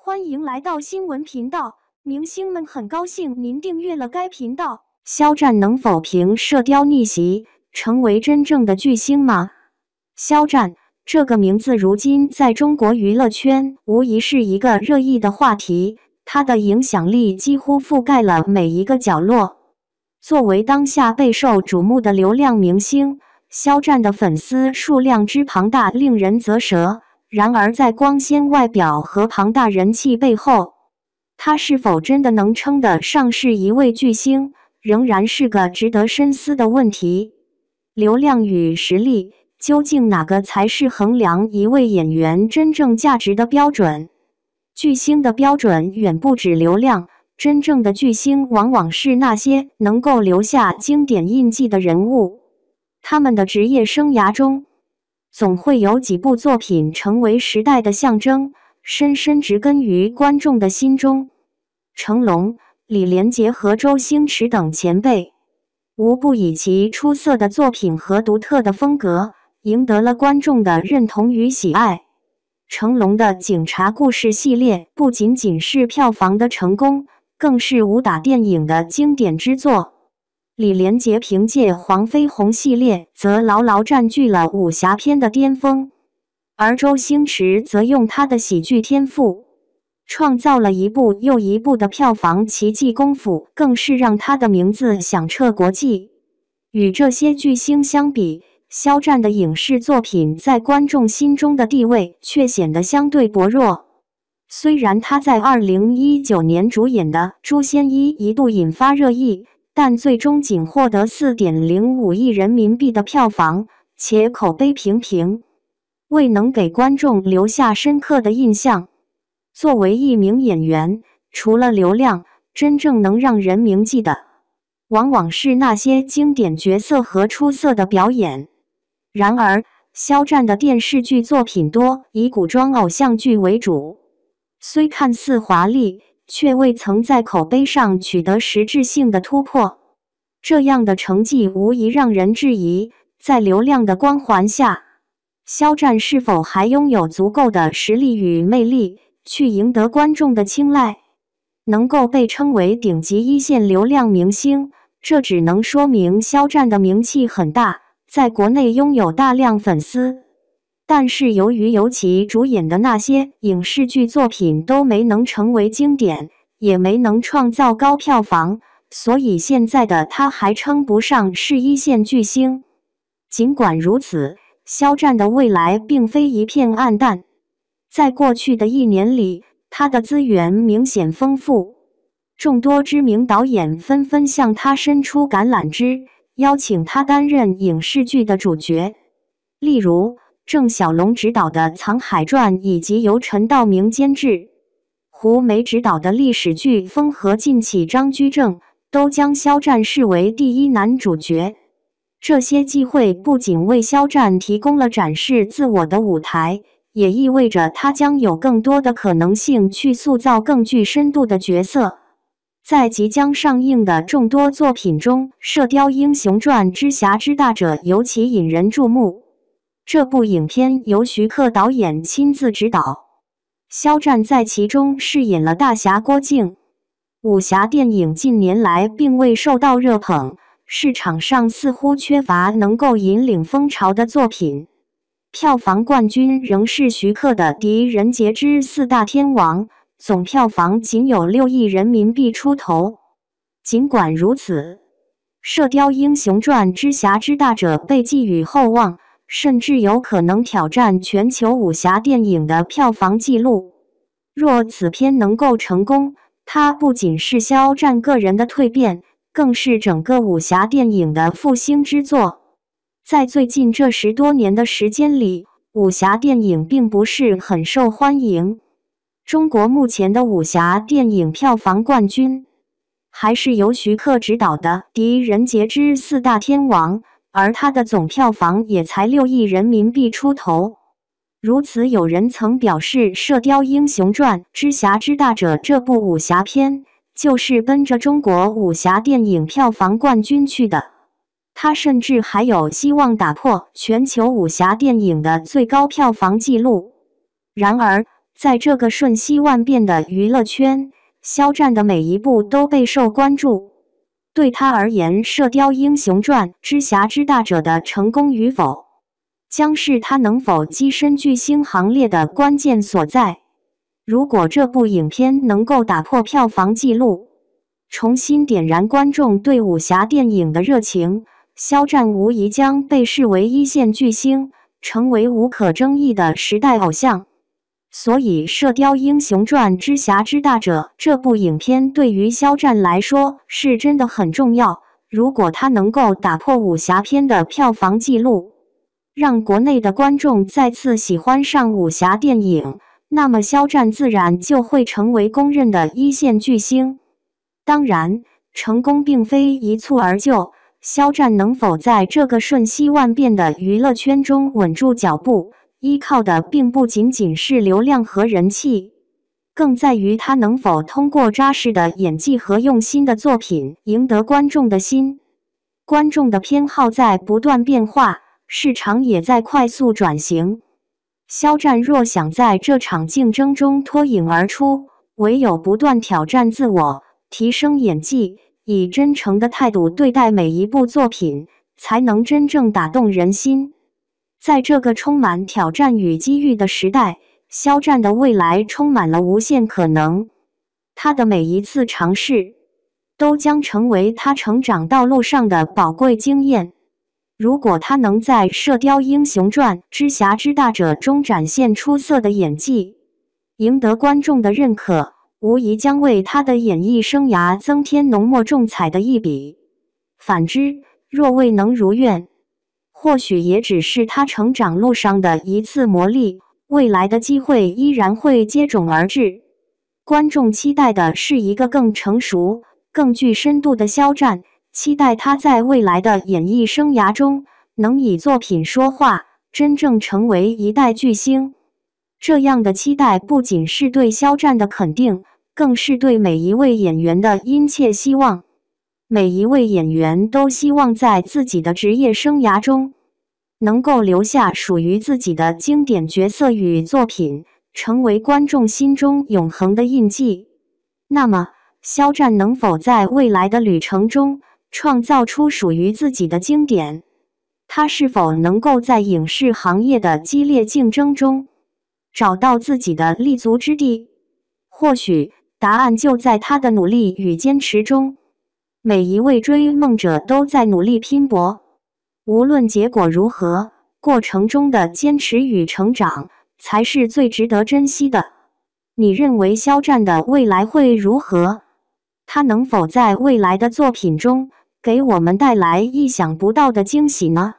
欢迎来到新闻频道，明星们很高兴您订阅了该频道。肖战能否凭《射雕》逆袭，成为真正的巨星吗？肖战这个名字如今在中国娱乐圈无疑是一个热议的话题，他的影响力几乎覆盖了每一个角落。作为当下备受瞩目的流量明星，肖战的粉丝数量之庞大令人咋舌。然而，在光鲜外表和庞大人气背后，他是否真的能称得上是一位巨星，仍然是个值得深思的问题。流量与实力，究竟哪个才是衡量一位演员真正价值的标准？巨星的标准远不止流量，真正的巨星往往是那些能够留下经典印记的人物。他们的职业生涯中。总会有几部作品成为时代的象征，深深植根于观众的心中。成龙、李连杰和周星驰等前辈，无不以其出色的作品和独特的风格，赢得了观众的认同与喜爱。成龙的《警察故事》系列不仅仅是票房的成功，更是武打电影的经典之作。李连杰凭借《黄飞鸿》系列，则牢牢占据了武侠片的巅峰；而周星驰则用他的喜剧天赋，创造了一部又一部的票房奇迹。功夫更是让他的名字响彻国际。与这些巨星相比，肖战的影视作品在观众心中的地位却显得相对薄弱。虽然他在2019年主演的《诛仙一》一度引发热议。但最终仅获得四点零五亿人民币的票房，且口碑平平，未能给观众留下深刻的印象。作为一名演员，除了流量，真正能让人铭记的，往往是那些经典角色和出色的表演。然而，肖战的电视剧作品多以古装偶像剧为主，虽看似华丽。却未曾在口碑上取得实质性的突破，这样的成绩无疑让人质疑，在流量的光环下，肖战是否还拥有足够的实力与魅力去赢得观众的青睐？能够被称为顶级一线流量明星，这只能说明肖战的名气很大，在国内拥有大量粉丝。但是由于尤其主演的那些影视剧作品都没能成为经典，也没能创造高票房，所以现在的他还称不上是一线巨星。尽管如此，肖战的未来并非一片暗淡。在过去的一年里，他的资源明显丰富，众多知名导演纷纷向他伸出橄榄枝，邀请他担任影视剧的主角，例如。郑晓龙执导的《藏海传》，以及由陈道明监制、胡梅执导的历史剧《风和尽起张居正》，都将肖战视为第一男主角。这些机会不仅为肖战提供了展示自我的舞台，也意味着他将有更多的可能性去塑造更具深度的角色。在即将上映的众多作品中，《射雕英雄传之侠之大者》尤其引人注目。这部影片由徐克导演亲自执导，肖战在其中饰演了大侠郭靖。武侠电影近年来并未受到热捧，市场上似乎缺乏能够引领风潮的作品。票房冠军仍是徐克的《狄仁杰之四大天王》，总票房仅有六亿人民币出头。尽管如此，《射雕英雄传之侠之大者》被寄予厚望。甚至有可能挑战全球武侠电影的票房纪录。若此片能够成功，它不仅是肖战个人的蜕变，更是整个武侠电影的复兴之作。在最近这十多年的时间里，武侠电影并不是很受欢迎。中国目前的武侠电影票房冠军，还是由徐克执导的《狄仁杰之四大天王》。而它的总票房也才六亿人民币出头。如此，有人曾表示，《射雕英雄传之侠之大者》这部武侠片就是奔着中国武侠电影票房冠军去的。他甚至还有希望打破全球武侠电影的最高票房纪录。然而，在这个瞬息万变的娱乐圈，肖战的每一步都备受关注。对他而言，《射雕英雄传之侠之大者》的成功与否，将是他能否跻身巨星行列的关键所在。如果这部影片能够打破票房纪录，重新点燃观众对武侠电影的热情，肖战无疑将被视为一线巨星，成为无可争议的时代偶像。所以，《射雕英雄传之侠之大者》这部影片对于肖战来说是真的很重要。如果他能够打破武侠片的票房记录，让国内的观众再次喜欢上武侠电影，那么肖战自然就会成为公认的一线巨星。当然，成功并非一蹴而就。肖战能否在这个瞬息万变的娱乐圈中稳住脚步？依靠的并不仅仅是流量和人气，更在于他能否通过扎实的演技和用心的作品赢得观众的心。观众的偏好在不断变化，市场也在快速转型。肖战若想在这场竞争中脱颖而出，唯有不断挑战自我，提升演技，以真诚的态度对待每一部作品，才能真正打动人心。在这个充满挑战与机遇的时代，肖战的未来充满了无限可能。他的每一次尝试都将成为他成长道路上的宝贵经验。如果他能在《射雕英雄传之侠之大者》中展现出色的演技，赢得观众的认可，无疑将为他的演艺生涯增添浓墨重彩的一笔。反之，若未能如愿，或许也只是他成长路上的一次磨砺，未来的机会依然会接踵而至。观众期待的是一个更成熟、更具深度的肖战，期待他在未来的演艺生涯中能以作品说话，真正成为一代巨星。这样的期待不仅是对肖战的肯定，更是对每一位演员的殷切希望。每一位演员都希望在自己的职业生涯中，能够留下属于自己的经典角色与作品，成为观众心中永恒的印记。那么，肖战能否在未来的旅程中创造出属于自己的经典？他是否能够在影视行业的激烈竞争中找到自己的立足之地？或许，答案就在他的努力与坚持中。每一位追梦者都在努力拼搏，无论结果如何，过程中的坚持与成长才是最值得珍惜的。你认为肖战的未来会如何？他能否在未来的作品中给我们带来意想不到的惊喜呢？